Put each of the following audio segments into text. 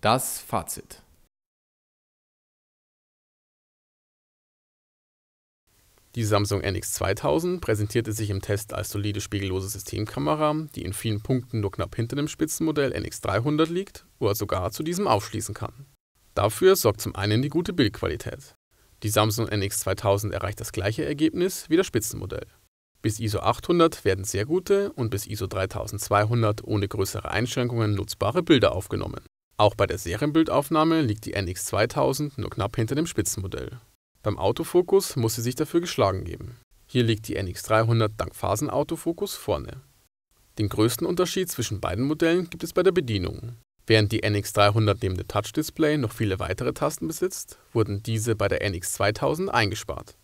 Das Fazit. Die Samsung NX2000 präsentierte sich im Test als solide spiegellose Systemkamera, die in vielen Punkten nur knapp hinter dem Spitzenmodell NX300 liegt oder sogar zu diesem aufschließen kann. Dafür sorgt zum einen die gute Bildqualität. Die Samsung NX2000 erreicht das gleiche Ergebnis wie das Spitzenmodell. Bis ISO 800 werden sehr gute und bis ISO 3200 ohne größere Einschränkungen nutzbare Bilder aufgenommen. Auch bei der Serienbildaufnahme liegt die NX 2000 nur knapp hinter dem Spitzenmodell. Beim Autofokus muss sie sich dafür geschlagen geben. Hier liegt die NX 300 dank Phasenautofokus vorne. Den größten Unterschied zwischen beiden Modellen gibt es bei der Bedienung. Während die NX 300 neben dem Touch-Display noch viele weitere Tasten besitzt, wurden diese bei der NX 2000 eingespart.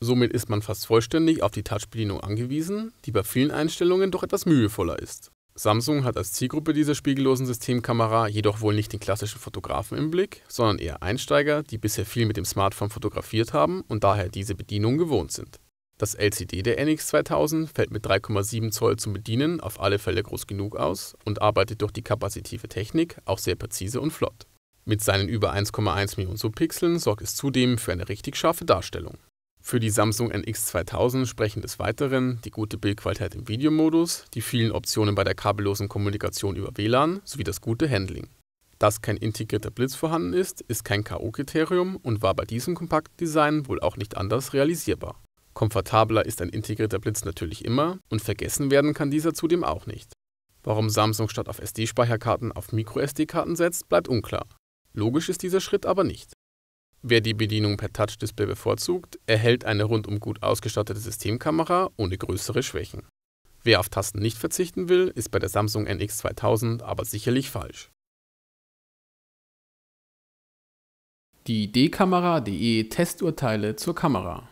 Somit ist man fast vollständig auf die Touch-Bedienung angewiesen, die bei vielen Einstellungen doch etwas mühevoller ist. Samsung hat als Zielgruppe dieser spiegellosen Systemkamera jedoch wohl nicht den klassischen Fotografen im Blick, sondern eher Einsteiger, die bisher viel mit dem Smartphone fotografiert haben und daher diese Bedienung gewohnt sind. Das LCD der NX2000 fällt mit 3,7 Zoll zum Bedienen auf alle Fälle groß genug aus und arbeitet durch die kapazitive Technik auch sehr präzise und flott. Mit seinen über 1,1 Millionen Subpixeln sorgt es zudem für eine richtig scharfe Darstellung für die Samsung NX2000 sprechen des Weiteren die gute Bildqualität im Videomodus, die vielen Optionen bei der kabellosen Kommunikation über WLAN sowie das gute Handling. Dass kein integrierter Blitz vorhanden ist, ist kein K.O.-Kriterium und war bei diesem Kompaktdesign wohl auch nicht anders realisierbar. Komfortabler ist ein integrierter Blitz natürlich immer und vergessen werden kann dieser zudem auch nicht. Warum Samsung statt auf SD-Speicherkarten auf MicroSD-Karten setzt, bleibt unklar. Logisch ist dieser Schritt aber nicht. Wer die Bedienung per Touch-Display bevorzugt, erhält eine rundum gut ausgestattete Systemkamera ohne größere Schwächen. Wer auf Tasten nicht verzichten will, ist bei der Samsung NX2000 aber sicherlich falsch. Die D-Kamera.de Testurteile zur Kamera